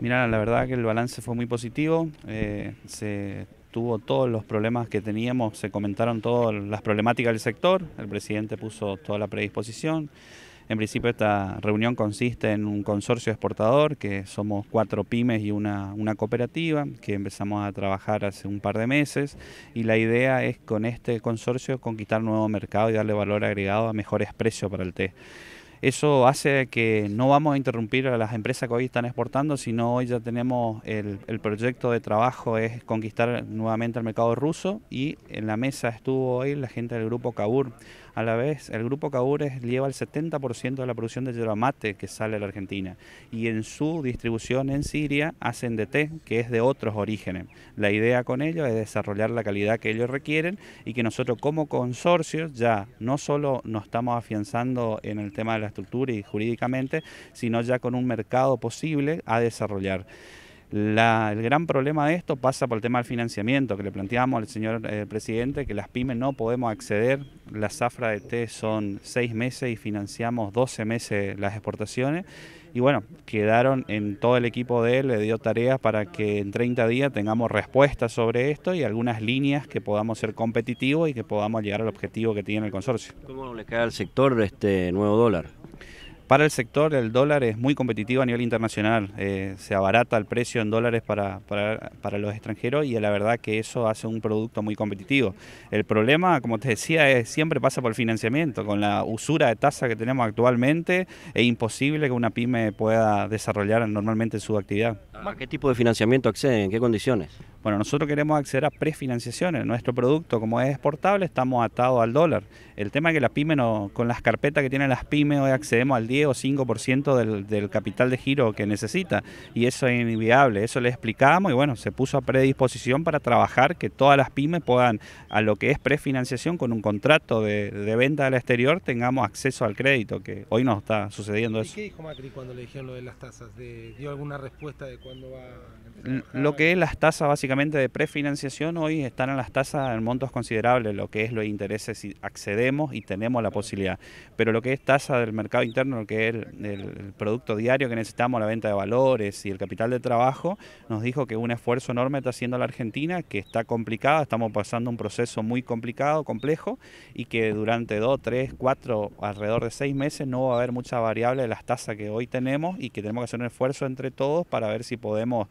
Mira, la verdad que el balance fue muy positivo. Eh, se tuvo todos los problemas que teníamos, se comentaron todas las problemáticas del sector. El presidente puso toda la predisposición. En principio esta reunión consiste en un consorcio exportador, que somos cuatro pymes y una, una, cooperativa, que empezamos a trabajar hace un par de meses, y la idea es con este consorcio conquistar nuevo mercado y darle valor agregado a mejores precios para el té. Eso hace que no vamos a interrumpir a las empresas que hoy están exportando, sino hoy ya tenemos el, el proyecto de trabajo es conquistar nuevamente el mercado ruso y en la mesa estuvo hoy la gente del grupo CABUR. A la vez, el grupo Cabures lleva el 70% de la producción de yerba mate que sale de la Argentina y en su distribución en Siria hacen de té, que es de otros orígenes. La idea con ellos es desarrollar la calidad que ellos requieren y que nosotros como consorcio ya no solo nos estamos afianzando en el tema de la estructura y jurídicamente, sino ya con un mercado posible a desarrollar el gran problema de esto pasa por el tema del financiamiento, que le planteamos al señor eh, presidente que las pymes no podemos acceder. La zafra de té son seis meses y financiamos 12 meses las exportaciones. Y bueno, quedaron en todo el equipo de él, le dio tareas para que en 30 días tengamos respuestas sobre esto y algunas líneas que podamos ser competitivos y que podamos llegar al objetivo que tiene el consorcio. ¿Cómo le queda al sector este nuevo dólar? Para el sector el dólar es muy competitivo a nivel internacional, eh, se abarata el precio en dólares para, los extranjeros y la verdad que eso hace un producto muy competitivo. El problema, como te decía, es, siempre pasa por el financiamiento, con la usura de tasa que tenemos actualmente es imposible que una pyme pueda desarrollar normalmente su actividad. qué tipo de financiamiento accede? ¿En qué condiciones? Bueno, nosotros queremos acceder a prefinanciaciones. Nuestro producto, como es exportable, estamos atados al dólar. El tema es que la pyme, no, con las carpetas que tienen las pymes, hoy accedemos al día o 5% del, del capital de giro que necesita. Y eso es inviable, eso le explicamos y bueno, se puso a predisposición para trabajar que todas las pymes puedan, a lo que es prefinanciación con un contrato de, venta al exterior, tengamos acceso al crédito, que hoy no está sucediendo eso. ¿Qué dijo Macri cuando le dijeron lo de las tasas? ¿Dio alguna respuesta de cuándo va a Lo que es las tasas básicamente de prefinanciación hoy están en las tasas en montos considerables, lo que es los intereses si accedemos y tenemos la posibilidad. Pero lo que es tasa del mercado interno, que es el, producto diario que necesitamos, la venta de valores y el capital de trabajo, nos dijo que un esfuerzo enorme está haciendo la Argentina, que está complicada, estamos pasando un proceso muy complicado, complejo, y que durante dos, tres, cuatro, alrededor de seis meses no va a haber mucha variable de las tasas que hoy tenemos y que tenemos que hacer un esfuerzo entre todos para ver si podemos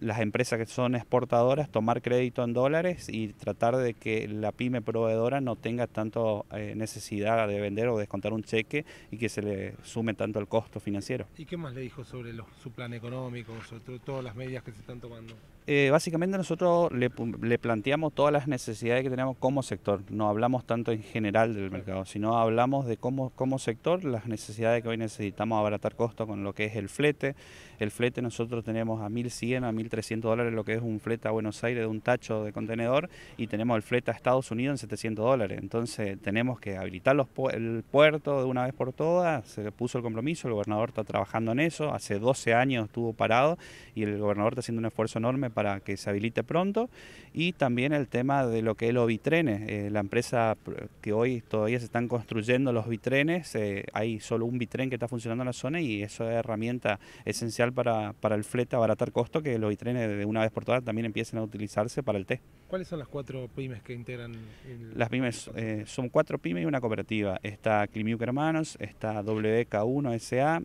las empresas que son exportadoras tomar crédito en dólares y tratar de que la pyme proveedora no tenga tanto eh, necesidad de vender o descontar un cheque y que se le sume tanto el costo financiero. ¿Y qué más le dijo sobre su plan económico, sobre todas las medidas que se están tomando? Eh, básicamente nosotros le, planteamos todas las necesidades que tenemos como sector. No hablamos tanto en general del mercado, sino hablamos de cómo como sector las necesidades que hoy necesitamos abaratar costos con lo que es el flete. El flete nosotros tenemos a 1.100 a 1.300 dólares lo que es un flete a Buenos Aires de un tacho de contenedor y tenemos el flete a Estados Unidos en 700 dólares. Entonces tenemos que habilitar los el puerto de una vez por todas. Se puso el compromiso, el gobernador está trabajando en eso. Hace 12 años estuvo parado y el gobernador está haciendo un esfuerzo enorme para que se habilite pronto y también el tema de lo que es los vitrenes, eh, la empresa que hoy todavía se están construyendo los bitrenes, eh, hay solo un vitren que está funcionando en la zona y eso es herramienta esencial para, el flete, abaratar costo, que los bitrenes de una vez por todas también empiecen a utilizarse para el té. ¿Cuáles son las cuatro pymes que integran? El... Las pymes eh, son cuatro pymes y una cooperativa. Está Climiuc Hermanos, está WK1SA,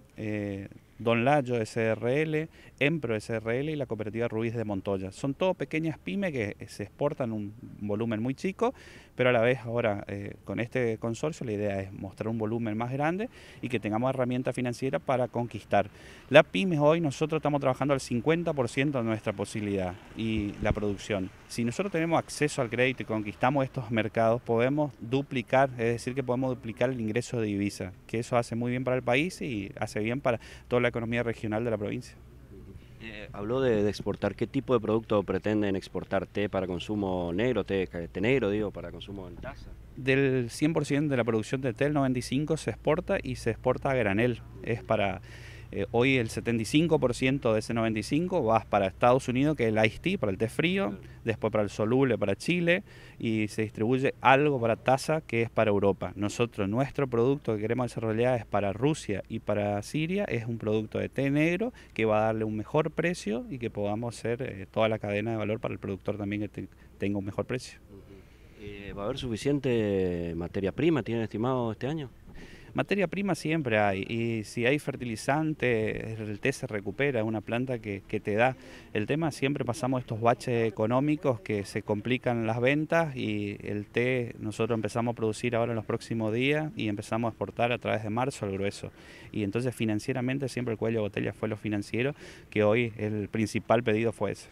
Don Layo SRL, Empro SRL y la cooperativa Ruiz de Montoya. Son todo pequeñas pymes que eh, se exportan un volumen muy chico, pero a la vez ahora eh, con este consorcio la idea es mostrar un volumen más grande y que tengamos herramientas financieras para conquistar. La pymes hoy nosotros estamos trabajando al 50% de nuestra posibilidad y la producción. Si nosotros tenemos acceso al crédito y conquistamos estos mercados, podemos duplicar, es decir, que podemos duplicar el ingreso de divisa, que eso hace muy bien para el país y hace bien para toda la economía regional de la provincia. Eh, habló de, exportar. ¿Qué tipo de producto pretenden exportar? ¿Té para consumo negro? ¿Té, té negro, digo, para consumo en taza? Del 100% de la producción de té, el 95% se exporta y se exporta a granel. Es para eh, hoy el 75% de ese 95% va para Estados Unidos, que es el IST, para el té frío, mm. después para el soluble, para Chile, y se distribuye algo para taza, que es para Europa. Nosotros, nuestro producto que queremos desarrollar es para Rusia y para Siria, es un producto de té negro que va a darle un mejor precio y que podamos hacer eh, toda la cadena de valor para el productor también que tenga un mejor precio. Eh, ¿Va a haber suficiente materia prima, tienen estimado este año? Materia prima siempre hay y si hay fertilizante, el té se recupera, una planta que, que te da. El tema siempre pasamos estos baches económicos que se complican las ventas y el té nosotros empezamos a producir ahora en los próximos días y empezamos a exportar a través de marzo al grueso. Y entonces financieramente siempre el cuello de botella fue lo financiero, que hoy el principal pedido fue ese.